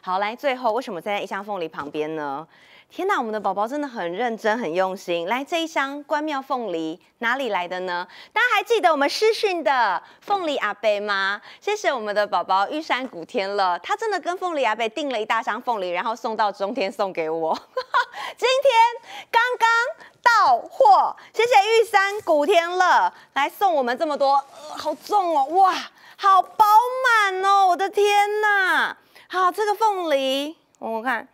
好，来最后为什么站在一箱凤梨旁边呢？天呐，我们的宝宝真的很认真、很用心。来，这一箱关庙凤梨哪里来的呢？大家还记得我们师训的凤梨阿贝吗？谢谢我们的宝宝玉山古天乐，他真的跟凤梨阿贝订了一大箱凤梨，然后送到中天送给我。今天刚刚到货，谢谢玉山古天乐来送我们这么多，好重哦，哇，好包。好，这个凤梨，我们看，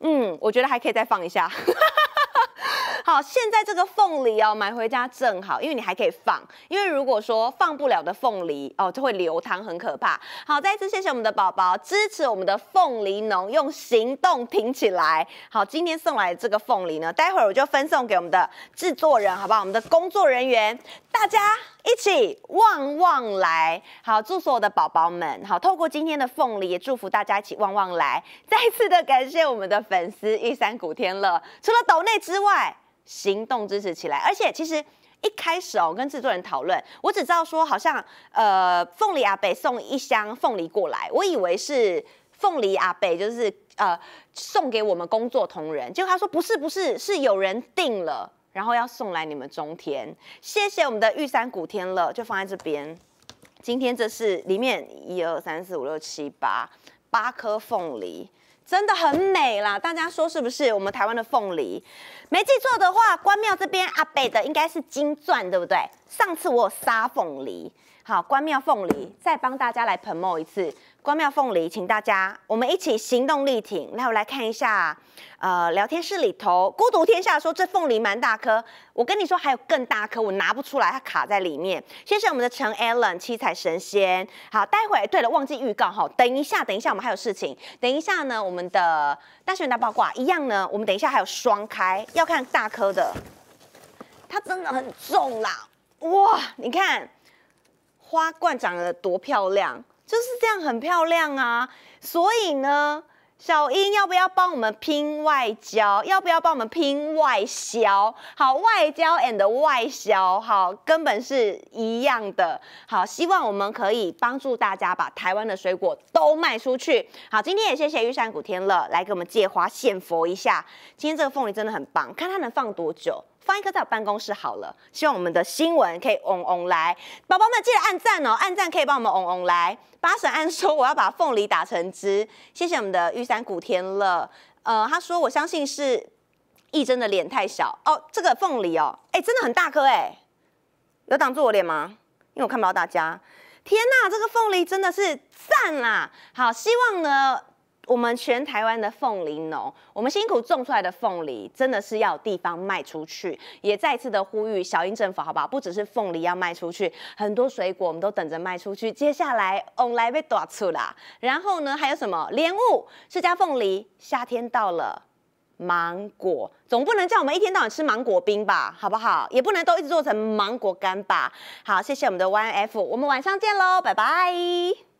嗯，我觉得还可以再放一下。好，现在这个凤梨哦，买回家正好，因为你还可以放，因为如果说放不了的凤梨哦，就会流汤，很可怕。好，再一次谢谢我们的宝宝支持我们的凤梨农，用行动挺起来。好，今天送来这个凤梨呢，待会儿我就分送给我们的制作人，好不好？我们的工作人员，大家。一起旺旺来，好，祝所有的宝宝们好。透过今天的凤梨，也祝福大家一起旺旺来。再次的感谢我们的粉丝玉山古天乐，除了抖内之外，行动支持起来。而且其实一开始哦，跟制作人讨论，我只知道说好像呃凤梨阿北送一箱凤梨过来，我以为是凤梨阿北就是呃送给我们工作同仁，结果他说不是不是，是有人订了。然后要送来你们中天，谢谢我们的玉山古天乐，就放在这边。今天这是里面一二三四五六七八八颗凤梨，真的很美啦，大家说是不是？我们台湾的凤梨，没记错的话，关庙这边阿北的应该是金钻，对不对？上次我有杀凤梨。好，关庙凤梨再帮大家来捧墨一次，关庙凤梨，请大家我们一起行动力挺。来，我来看一下，呃，聊天室里头，孤独天下说这凤梨蛮大颗，我跟你说还有更大颗，我拿不出来，它卡在里面。谢谢我们的陈 Allen 七彩神仙。好，待会对了，忘记预告哈，等一下，等一下，我们还有事情。等一下呢，我们的大熊大八卦一样呢，我们等一下还有双开，要看大颗的，它真的很重啦，哇，你看。花冠长得多漂亮，就是这样，很漂亮啊！所以呢，小英要不要帮我们拼外交？要不要帮我们拼外销？好，外交 and 外销，好，根本是一样的。好，希望我们可以帮助大家把台湾的水果都卖出去。好，今天也谢谢玉山古天乐来给我们借花献佛一下。今天这个凤梨真的很棒，看它能放多久。放一颗在我办公室好了，希望我们的新闻可以嗡嗡来。宝宝们记得按赞哦，按赞可以帮我们嗡嗡来。八婶按说我要把凤梨打成汁，谢谢我们的玉山古天乐。呃，他说我相信是义珍的脸太小哦，这个凤梨哦，哎真的很大颗哎，有挡住我脸吗？因为我看不到大家。天呐，这个凤梨真的是赞啦！好，希望呢。我们全台湾的凤梨农，我们辛苦种出来的凤梨，真的是要地方卖出去，也再次的呼吁小英政府，好不好？不只是凤梨要卖出去，很多水果我们都等着卖出去。接下来，onlebe da tu 啦，然后呢，还有什么莲雾，释加凤梨，夏天到了，芒果，总不能叫我们一天到晚吃芒果冰吧，好不好？也不能都一直做成芒果干吧。好，谢谢我们的 Y F，我们晚上见喽，拜拜。